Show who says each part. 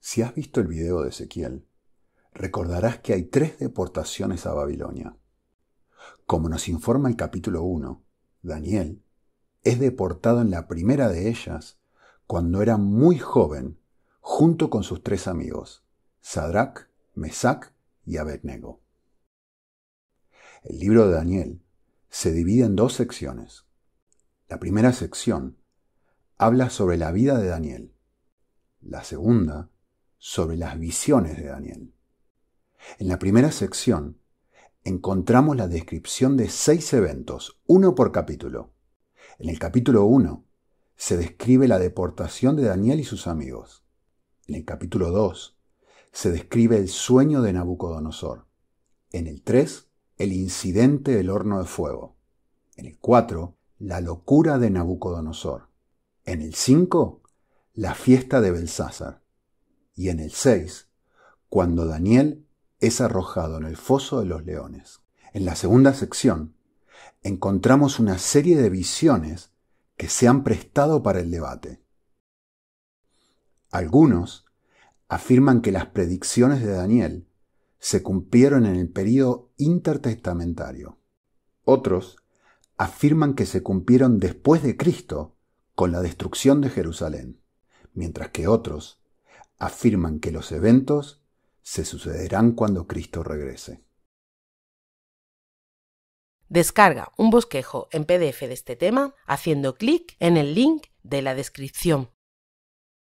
Speaker 1: Si has visto el video de Ezequiel, recordarás que hay tres deportaciones a Babilonia. Como nos informa el capítulo 1, Daniel es deportado en la primera de ellas cuando era muy joven, junto con sus tres amigos, Sadrach, Mesac y Abednego. El libro de Daniel se divide en dos secciones. La primera sección habla sobre la vida de Daniel. La segunda sobre las visiones de Daniel. En la primera sección encontramos la descripción de seis eventos, uno por capítulo. En el capítulo 1 se describe la deportación de Daniel y sus amigos. En el capítulo 2 se describe el sueño de Nabucodonosor. En el 3, el incidente del horno de fuego. En el 4, la locura de Nabucodonosor. En el 5, la fiesta de Belsázar. Y en el 6, cuando Daniel es arrojado en el foso de los leones. En la segunda sección, encontramos una serie de visiones que se han prestado para el debate. Algunos afirman que las predicciones de Daniel se cumplieron en el período intertestamentario. Otros afirman que se cumplieron después de Cristo con la destrucción de Jerusalén, mientras que otros afirman que los eventos se sucederán cuando Cristo regrese. Descarga un bosquejo en PDF de este tema haciendo clic en el link de la descripción.